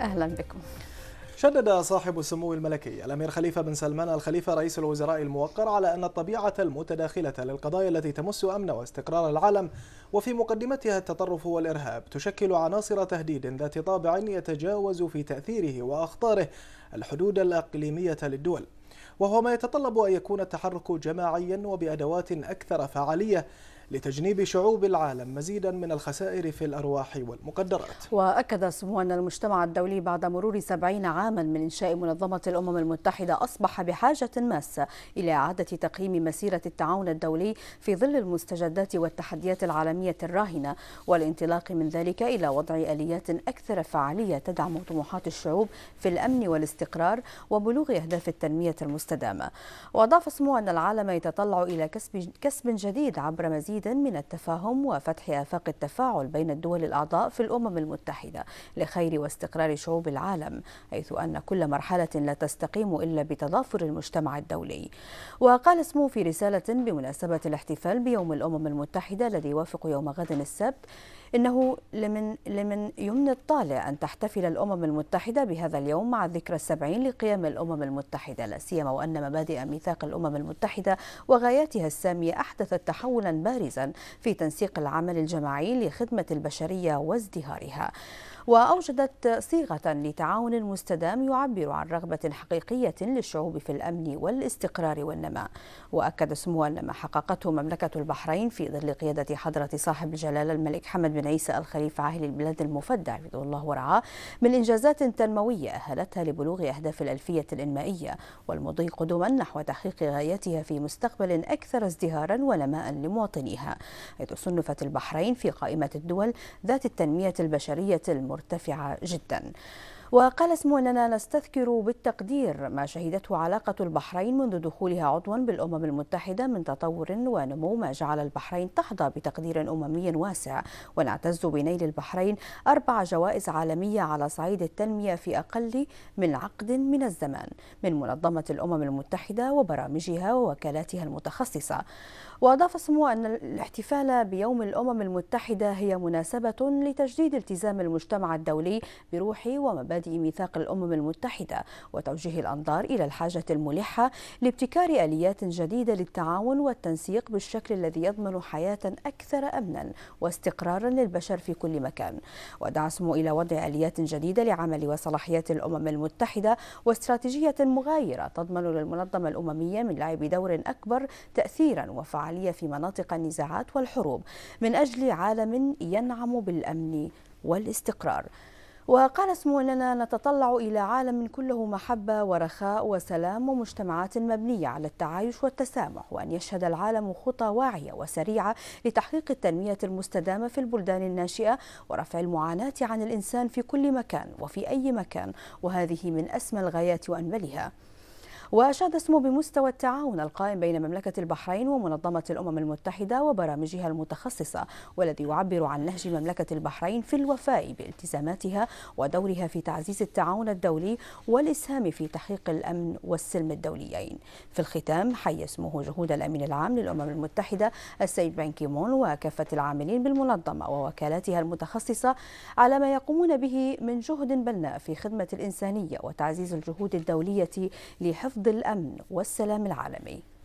أهلا بكم شدد صاحب السمو الملكي الأمير خليفة بن سلمان الخليفة رئيس الوزراء الموقر على أن الطبيعة المتداخلة للقضايا التي تمس أمن واستقرار العالم وفي مقدمتها التطرف والإرهاب تشكل عناصر تهديد ذات طابع يتجاوز في تأثيره وأخطاره الحدود الإقليمية للدول وهو ما يتطلب أن يكون التحرك جماعيا وبأدوات أكثر فعالية لتجنيب شعوب العالم مزيدا من الخسائر في الأرواح والمقدرات وأكد سمو أن المجتمع الدولي بعد مرور سبعين عاما من إنشاء منظمة الأمم المتحدة أصبح بحاجة ماسة إلى إعادة تقييم مسيرة التعاون الدولي في ظل المستجدات والتحديات العالمية الراهنة والانطلاق من ذلك إلى وضع آليات أكثر فعالية تدعم طموحات الشعوب في الأمن والاستقرار وبلوغ أهداف التنمية المستدامة وأضاف سمو أن العالم يتطلع إلى كسب جديد عبر مزيد مزيدا من التفاهم وفتح آفاق التفاعل بين الدول الأعضاء في الأمم المتحدة لخير واستقرار شعوب العالم حيث أن كل مرحلة لا تستقيم إلا بتضافر المجتمع الدولي وقال اسمه في رسالة بمناسبة الاحتفال بيوم الأمم المتحدة الذي يوافق يوم غد السبت إنه لمن, لمن يمن الطالع أن تحتفل الأمم المتحدة بهذا اليوم مع الذكرى السبعين لقيام الأمم المتحدة لا سيما وأن مبادئ ميثاق الأمم المتحدة وغاياتها السامية أحدثت تحولا بارزا في تنسيق العمل الجماعي لخدمة البشرية وازدهارها وأوجدت صيغة لتعاون مستدام يعبر عن رغبة حقيقية للشعوب في الأمن والاستقرار والنماء وأكد سمو أن ما حققته مملكة البحرين في ظل قيادة حضرة صاحب الجلالة الملك حمد بن عيسى الخليفة عاهل البلاد المفدى عبد الله ورعاه من إنجازات تنموية أهلتها لبلوغ أهداف الألفية الإنمائية والمضي قدما نحو تحقيق غايتها في مستقبل أكثر ازدهارا ونماء لمواطنيها حيث صنفت البحرين في قائمة الدول ذات التنمية البشرية المرتفعة جدا وقال اسمه أننا نستذكر بالتقدير ما شهدته علاقة البحرين منذ دخولها عضوا بالأمم المتحدة من تطور ونمو ما جعل البحرين تحظى بتقدير أممي واسع ونعتز بنيل البحرين أربع جوائز عالمية على صعيد التنمية في أقل من عقد من الزمان من منظمة الأمم المتحدة وبرامجها ووكالاتها المتخصصة وأضاف سمو أن الاحتفال بيوم الأمم المتحدة هي مناسبة لتجديد التزام المجتمع الدولي بروح ومبادئ استناد ميثاق الأمم المتحدة وتوجيه الأنظار إلى الحاجة الملحة لابتكار آليات جديدة للتعاون والتنسيق بالشكل الذي يضمن حياة أكثر أمنا واستقرارا للبشر في كل مكان ودعا سمو إلى وضع آليات جديدة لعمل وصلاحيات الأمم المتحدة واستراتيجية مغايرة تضمن للمنظمة الأممية من لعب دور أكبر تأثيرا وفعالية في مناطق النزاعات والحروب من أجل عالم ينعم بالأمن والاستقرار وقال اسمه أننا نتطلع إلى عالم كله محبة ورخاء وسلام ومجتمعات مبنية على التعايش والتسامح وأن يشهد العالم خطى واعية وسريعة لتحقيق التنمية المستدامة في البلدان الناشئة ورفع المعاناة عن الإنسان في كل مكان وفي أي مكان وهذه من أسمى الغايات وأنبلها وأشاد اسمه بمستوى التعاون القائم بين مملكة البحرين ومنظمة الأمم المتحدة وبرامجها المتخصصة والذي يعبر عن نهج مملكة البحرين في الوفاء بالتزاماتها ودورها في تعزيز التعاون الدولي والإسهام في تحقيق الأمن والسلم الدوليين في الختام حي اسمه جهود الأمين العام للأمم المتحدة السيد بان كيمون وكافة العاملين بالمنظمة ووكالاتها المتخصصة على ما يقومون به من جهد بلناء في خدمة الإنسانية وتعزيز الجهود الدولية لحفظ حفظ الأمن والسلام العالمي